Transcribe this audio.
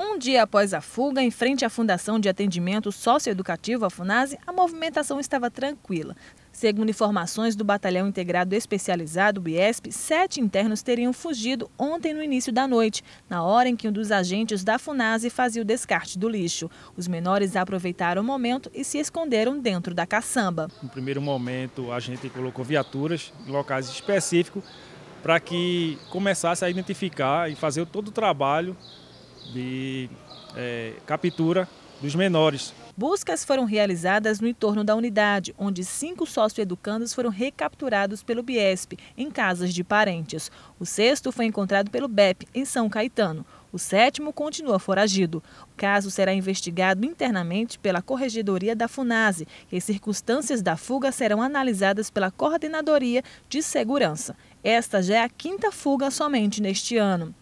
Um dia após a fuga, em frente à Fundação de Atendimento Socioeducativo, a FUNASE, a movimentação estava tranquila. Segundo informações do Batalhão Integrado Especializado, BIESP, sete internos teriam fugido ontem no início da noite, na hora em que um dos agentes da FUNASE fazia o descarte do lixo. Os menores aproveitaram o momento e se esconderam dentro da caçamba. No primeiro momento, a gente colocou viaturas em locais específicos para que começasse a identificar e fazer todo o trabalho de é, captura dos menores. Buscas foram realizadas no entorno da unidade, onde cinco sócio-educandos foram recapturados pelo Biesp, em casas de parentes. O sexto foi encontrado pelo BEP, em São Caetano. O sétimo continua foragido. O caso será investigado internamente pela Corregedoria da FUNASE e as circunstâncias da fuga serão analisadas pela Coordenadoria de Segurança. Esta já é a quinta fuga somente neste ano.